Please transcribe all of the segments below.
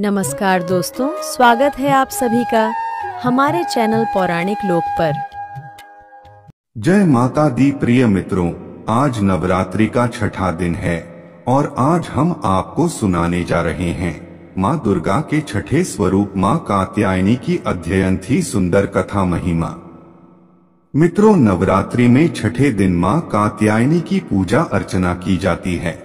नमस्कार दोस्तों स्वागत है आप सभी का हमारे चैनल पौराणिक लोक पर जय माता दी प्रिय मित्रों आज नवरात्रि का छठा दिन है और आज हम आपको सुनाने जा रहे हैं माँ दुर्गा के छठे स्वरूप माँ कात्यायनी की अध्ययन थी सुंदर कथा महिमा मित्रों नवरात्रि में छठे दिन माँ कात्यायनी की पूजा अर्चना की जाती है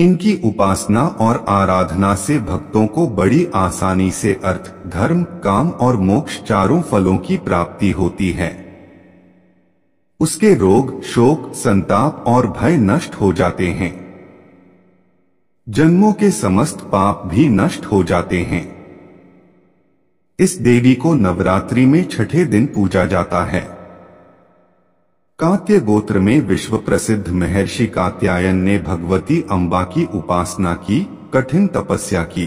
इनकी उपासना और आराधना से भक्तों को बड़ी आसानी से अर्थ धर्म काम और मोक्ष चारों फलों की प्राप्ति होती है उसके रोग शोक संताप और भय नष्ट हो जाते हैं जन्मों के समस्त पाप भी नष्ट हो जाते हैं इस देवी को नवरात्रि में छठे दिन पूजा जाता है कात्य गोत्र में विश्व प्रसिद्ध महर्षि कात्यायन ने भगवती अम्बा की उपासना की कठिन तपस्या की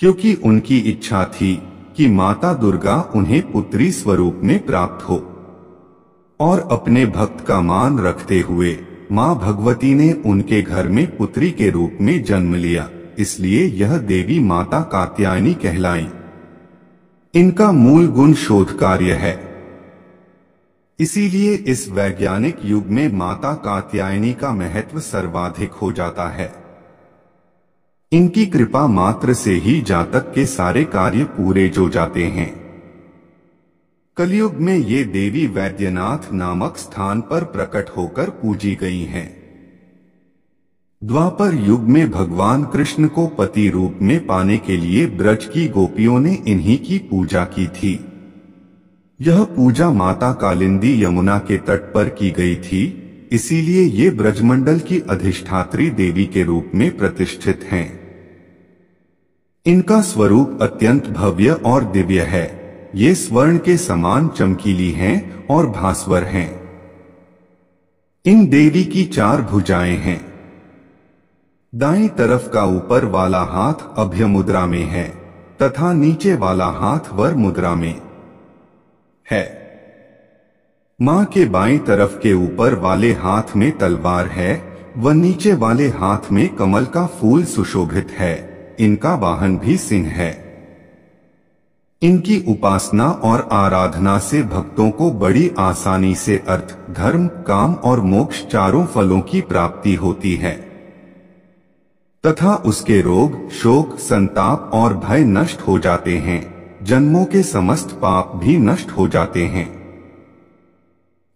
क्योंकि उनकी इच्छा थी कि माता दुर्गा उन्हें पुत्री स्वरूप में प्राप्त हो और अपने भक्त का मान रखते हुए माँ भगवती ने उनके घर में पुत्री के रूप में जन्म लिया इसलिए यह देवी माता कात्यायनी कहलाई इनका मूल गुण शोध कार्य है इसीलिए इस वैज्ञानिक युग में माता कात्यायनी का महत्व सर्वाधिक हो जाता है इनकी कृपा मात्र से ही जातक के सारे कार्य पूरे जो जाते हैं कलयुग में ये देवी वैद्यनाथ नामक स्थान पर प्रकट होकर पूजी गई हैं। द्वापर युग में भगवान कृष्ण को पति रूप में पाने के लिए ब्रज की गोपियों ने इन्हीं की पूजा की थी यह पूजा माता कालिंदी यमुना के तट पर की गई थी इसीलिए ये ब्रजमंडल की अधिष्ठात्री देवी के रूप में प्रतिष्ठित हैं। इनका स्वरूप अत्यंत भव्य और दिव्य है ये स्वर्ण के समान चमकीली हैं और भास्वर हैं इन देवी की चार भुजाएं हैं दाएं तरफ का ऊपर वाला हाथ अभ्य मुद्रा में है तथा नीचे वाला हाथ वर मुद्रा में है मां के बाएं तरफ के ऊपर वाले हाथ में तलवार है व नीचे वाले हाथ में कमल का फूल सुशोभित है इनका वाहन भी सिंह है इनकी उपासना और आराधना से भक्तों को बड़ी आसानी से अर्थ धर्म काम और मोक्ष चारों फलों की प्राप्ति होती है तथा उसके रोग शोक संताप और भय नष्ट हो जाते हैं जन्मों के समस्त पाप भी नष्ट हो जाते हैं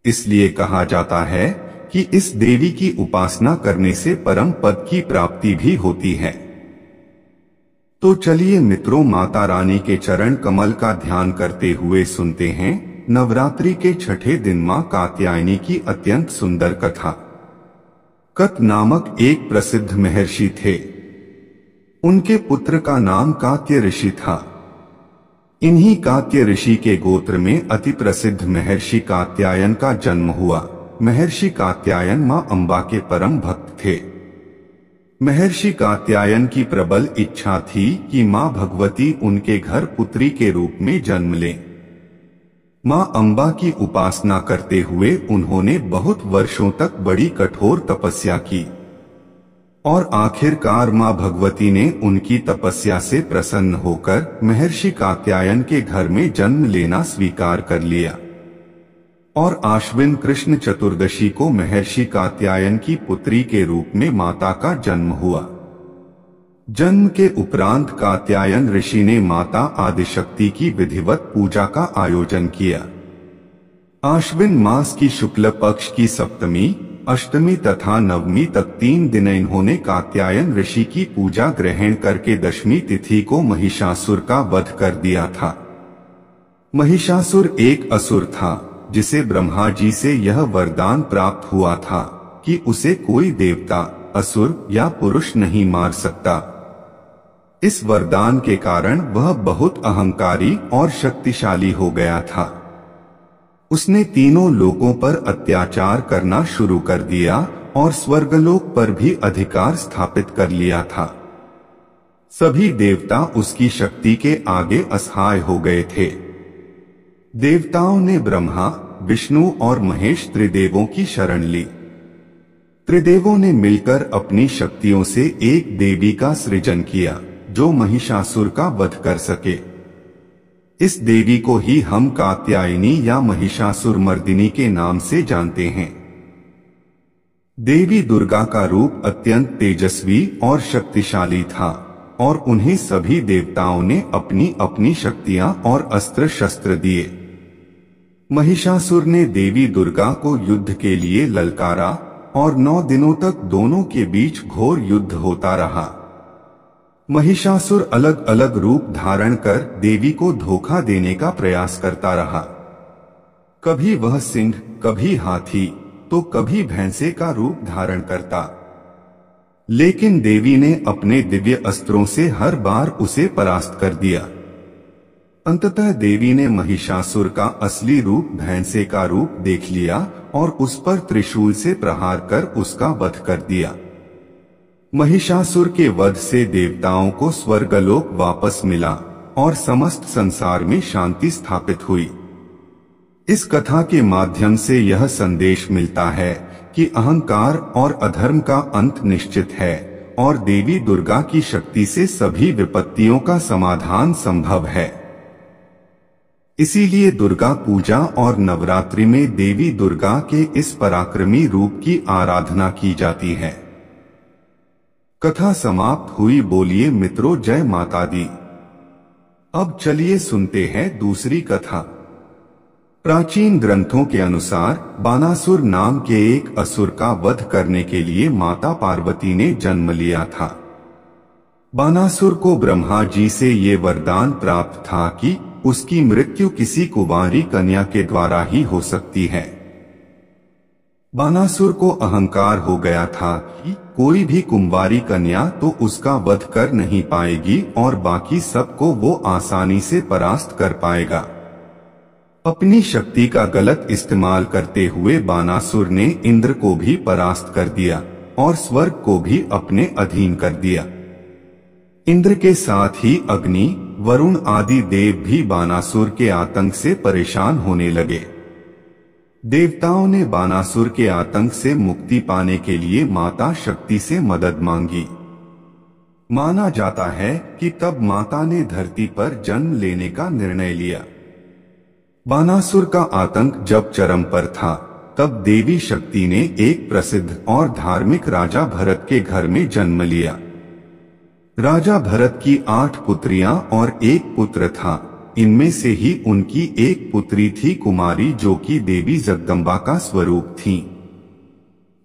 इसलिए कहा जाता है कि इस देवी की उपासना करने से परम पद की प्राप्ति भी होती है तो चलिए मित्रों माता रानी के चरण कमल का ध्यान करते हुए सुनते हैं नवरात्रि के छठे दिन मां कात्यायनी की अत्यंत सुंदर कथा कत नामक एक प्रसिद्ध महर्षि थे उनके पुत्र का नाम कात्य ऋषि था इन्हीं कात्य ऋषि के गोत्र में अति प्रसिद्ध महर्षि कात्यायन का जन्म हुआ महर्षि कात्यायन मां अम्बा के परम भक्त थे महर्षि कात्यायन की प्रबल इच्छा थी कि मां भगवती उनके घर पुत्री के रूप में जन्म लें। मां अम्बा की उपासना करते हुए उन्होंने बहुत वर्षों तक बड़ी कठोर तपस्या की और आखिरकार माँ भगवती ने उनकी तपस्या से प्रसन्न होकर महर्षि कात्यायन के घर में जन्म लेना स्वीकार कर लिया और आश्विन कृष्ण चतुर्दशी को महर्षि कात्यायन की पुत्री के रूप में माता का जन्म हुआ जन्म के उपरांत कात्यायन ऋषि ने माता आदिशक्ति की विधिवत पूजा का आयोजन किया आश्विन मास की शुक्ल पक्ष की सप्तमी अष्टमी तथा नवमी तक तीन दिन इन्होंने कात्यायन ऋषि की पूजा ग्रहण करके दशमी तिथि को महिषासुर का वध कर दिया था महिषासुर एक असुर था जिसे ब्रह्मा जी से यह वरदान प्राप्त हुआ था कि उसे कोई देवता असुर या पुरुष नहीं मार सकता इस वरदान के कारण वह बहुत अहंकारी और शक्तिशाली हो गया था उसने तीनों लोगों पर अत्याचार करना शुरू कर दिया और स्वर्गलोक पर भी अधिकार स्थापित कर लिया था सभी देवता उसकी शक्ति के आगे असहाय हो गए थे देवताओं ने ब्रह्मा विष्णु और महेश त्रिदेवों की शरण ली त्रिदेवों ने मिलकर अपनी शक्तियों से एक देवी का सृजन किया जो महिषासुर का वध कर सके इस देवी को ही हम कात्यायनी या महिषासुर मर्दिनी के नाम से जानते हैं देवी दुर्गा का रूप अत्यंत तेजस्वी और शक्तिशाली था और उन्हें सभी देवताओं ने अपनी अपनी शक्तियां और अस्त्र शस्त्र दिए महिषासुर ने देवी दुर्गा को युद्ध के लिए ललकारा और नौ दिनों तक दोनों के बीच घोर युद्ध होता रहा महिषासुर अलग अलग रूप धारण कर देवी को धोखा देने का प्रयास करता रहा कभी वह सिंह कभी हाथी तो कभी भैंसे का रूप धारण करता लेकिन देवी ने अपने दिव्य अस्त्रों से हर बार उसे परास्त कर दिया अंततः देवी ने महिषासुर का असली रूप भैंसे का रूप देख लिया और उस पर त्रिशूल से प्रहार कर उसका वध कर दिया महिषासुर के वध से देवताओं को स्वर्गलोक वापस मिला और समस्त संसार में शांति स्थापित हुई इस कथा के माध्यम से यह संदेश मिलता है कि अहंकार और अधर्म का अंत निश्चित है और देवी दुर्गा की शक्ति से सभी विपत्तियों का समाधान संभव है इसीलिए दुर्गा पूजा और नवरात्रि में देवी दुर्गा के इस पराक्रमी रूप की आराधना की जाती है कथा समाप्त हुई बोलिए मित्रों जय माता दी अब चलिए सुनते हैं दूसरी कथा प्राचीन ग्रंथों के अनुसार बानासुर नाम के एक असुर का वध करने के लिए माता पार्वती ने जन्म लिया था बानासुर को ब्रह्मा जी से ये वरदान प्राप्त था कि उसकी मृत्यु किसी कुमारी कन्या के द्वारा ही हो सकती है बानासुर को अहंकार हो गया था कि कोई भी कुंवारी कन्या तो उसका वध कर नहीं पाएगी और बाकी सबको वो आसानी से परास्त कर पाएगा अपनी शक्ति का गलत इस्तेमाल करते हुए बानासुर ने इंद्र को भी परास्त कर दिया और स्वर्ग को भी अपने अधीन कर दिया इंद्र के साथ ही अग्नि वरुण आदि देव भी बानासुर के आतंक से परेशान होने लगे देवताओं ने बानासुर के आतंक से मुक्ति पाने के लिए माता शक्ति से मदद मांगी माना जाता है कि तब माता ने धरती पर जन्म लेने का निर्णय लिया बानासुर का आतंक जब चरम पर था तब देवी शक्ति ने एक प्रसिद्ध और धार्मिक राजा भरत के घर में जन्म लिया राजा भरत की आठ पुत्रियां और एक पुत्र था इनमें से ही उनकी एक पुत्री थी कुमारी जो कि देवी जगदम्बा का स्वरूप थी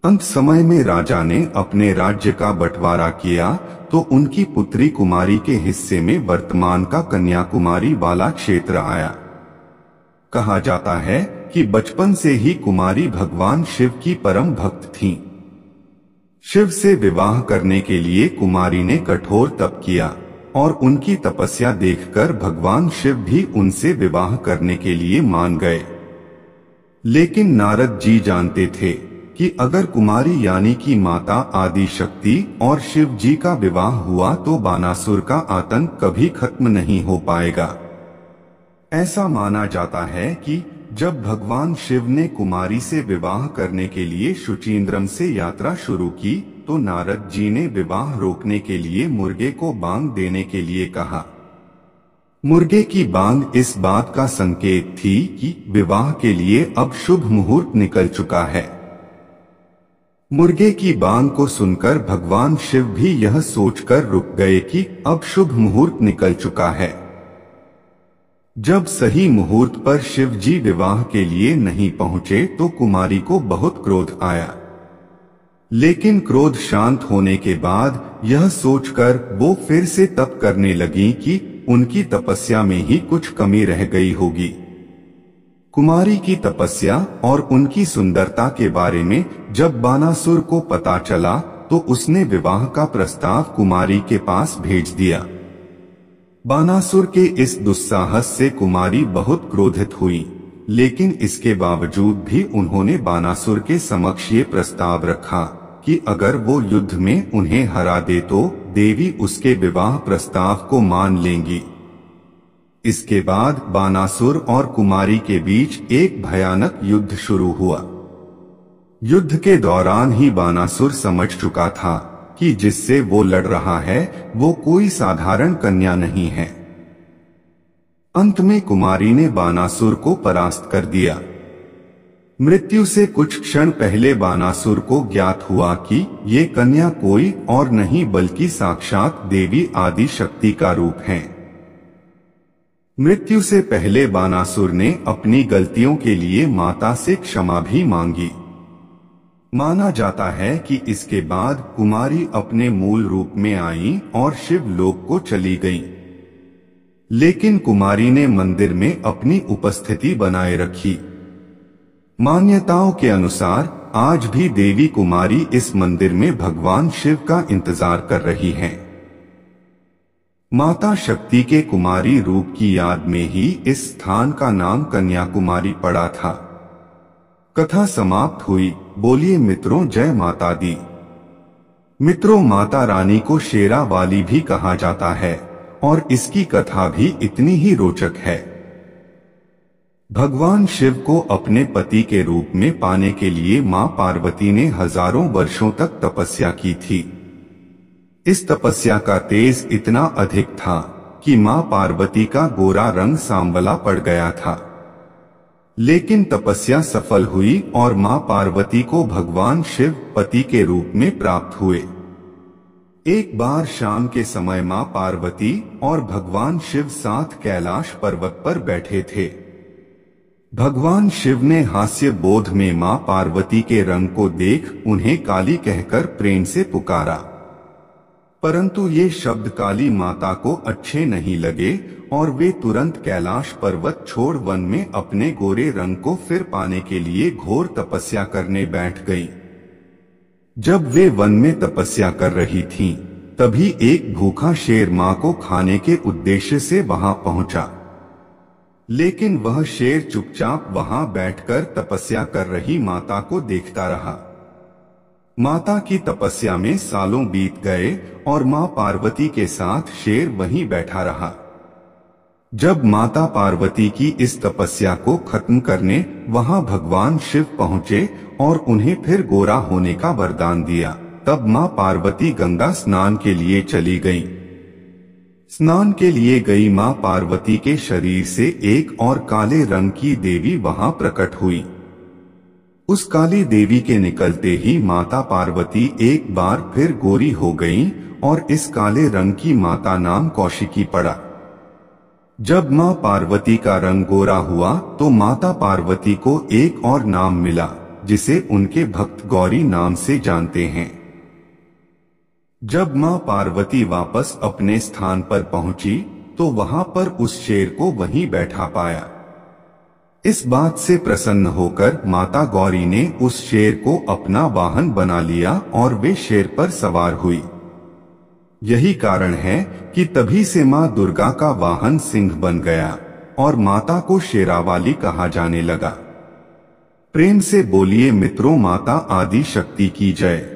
अंत समय में राजा ने अपने राज्य का बंटवारा किया तो उनकी पुत्री कुमारी के हिस्से में वर्तमान का कन्याकुमारी वाला क्षेत्र आया कहा जाता है कि बचपन से ही कुमारी भगवान शिव की परम भक्त थी शिव से विवाह करने के लिए कुमारी ने कठोर तप किया और उनकी तपस्या देखकर भगवान शिव भी उनसे विवाह करने के लिए मान गए लेकिन नारद जी जानते थे कि अगर कुमारी यानी की माता आदि शक्ति और शिव जी का विवाह हुआ तो बानासुर का आतंक कभी खत्म नहीं हो पाएगा ऐसा माना जाता है कि जब भगवान शिव ने कुमारी से विवाह करने के लिए शुचींद्रम से यात्रा शुरू की तो नारद जी ने विवाह रोकने के लिए मुर्गे को बांग देने के लिए कहा मुर्गे की बांग इस बात का संकेत थी कि विवाह के लिए अब शुभ मुहूर्त निकल चुका है मुर्गे की बांग को सुनकर भगवान शिव भी यह सोचकर रुक गए कि अब शुभ मुहूर्त निकल चुका है जब सही मुहूर्त पर शिव जी विवाह के लिए नहीं पहुंचे तो कुमारी को बहुत क्रोध आया लेकिन क्रोध शांत होने के बाद यह सोचकर वो फिर से तप करने लगी कि उनकी तपस्या में ही कुछ कमी रह गई होगी कुमारी की तपस्या और उनकी सुंदरता के बारे में जब बानासुर को पता चला तो उसने विवाह का प्रस्ताव कुमारी के पास भेज दिया बानासुर के इस दुस्साहस से कुमारी बहुत क्रोधित हुई लेकिन इसके बावजूद भी उन्होंने बानासुर के समक्ष ये प्रस्ताव रखा कि अगर वो युद्ध में उन्हें हरा दे तो देवी उसके विवाह प्रस्ताव को मान लेंगी इसके बाद बानासुर और कुमारी के बीच एक भयानक युद्ध शुरू हुआ युद्ध के दौरान ही बानासुर समझ चुका था कि जिससे वो लड़ रहा है वो कोई साधारण कन्या नहीं है अंत में कुमारी ने बानासुर को परास्त कर दिया मृत्यु से कुछ क्षण पहले बानासुर को ज्ञात हुआ कि ये कन्या कोई और नहीं बल्कि साक्षात देवी आदि शक्ति का रूप है मृत्यु से पहले बानासुर ने अपनी गलतियों के लिए माता से क्षमा भी मांगी माना जाता है कि इसके बाद कुमारी अपने मूल रूप में आई और शिवलोक को चली गई लेकिन कुमारी ने मंदिर में अपनी उपस्थिति बनाए रखी मान्यताओं के अनुसार आज भी देवी कुमारी इस मंदिर में भगवान शिव का इंतजार कर रही हैं। माता शक्ति के कुमारी रूप की याद में ही इस स्थान का नाम कन्याकुमारी पड़ा था कथा समाप्त हुई बोलिए मित्रों जय माता दी मित्रों माता रानी को शेरा वाली भी कहा जाता है और इसकी कथा भी इतनी ही रोचक है भगवान शिव को अपने पति के रूप में पाने के लिए मां पार्वती ने हजारों वर्षों तक तपस्या की थी इस तपस्या का तेज इतना अधिक था कि मां पार्वती का गोरा रंग सांवला पड़ गया था लेकिन तपस्या सफल हुई और मां पार्वती को भगवान शिव पति के रूप में प्राप्त हुए एक बार शाम के समय माँ पार्वती और भगवान शिव साथ कैलाश पर्वत पर बैठे थे भगवान शिव ने हास्य बोध में माँ पार्वती के रंग को देख उन्हें काली कहकर प्रेम से पुकारा परंतु ये शब्द काली माता को अच्छे नहीं लगे और वे तुरंत कैलाश पर्वत छोड़ वन में अपने गोरे रंग को फिर पाने के लिए घोर तपस्या करने बैठ गईं। जब वे वन में तपस्या कर रही थीं, तभी एक भूखा शेर मां को खाने के उद्देश्य से वहां पहुंचा लेकिन वह शेर चुपचाप वहां बैठकर तपस्या कर रही माता को देखता रहा माता की तपस्या में सालों बीत गए और मां पार्वती के साथ शेर वहीं बैठा रहा जब माता पार्वती की इस तपस्या को खत्म करने वहां भगवान शिव पहुंचे और उन्हें फिर गोरा होने का वरदान दिया तब माँ पार्वती गंगा स्नान के लिए चली गई स्नान के लिए गई माँ पार्वती के शरीर से एक और काले रंग की देवी वहां प्रकट हुई उस काली देवी के निकलते ही माता पार्वती एक बार फिर गोरी हो गईं और इस काले रंग की माता नाम कौशिकी पड़ा जब माँ पार्वती का रंग गोरा हुआ तो माता पार्वती को एक और नाम मिला जिसे उनके भक्त गौरी नाम से जानते हैं जब माँ पार्वती वापस अपने स्थान पर पहुंची तो वहां पर उस शेर को वहीं बैठा पाया इस बात से प्रसन्न होकर माता गौरी ने उस शेर को अपना वाहन बना लिया और वे शेर पर सवार हुई यही कारण है कि तभी से माँ दुर्गा का वाहन सिंह बन गया और माता को शेरावाली कहा जाने लगा प्रेम से बोलिए मित्रों माता आदि शक्ति की जय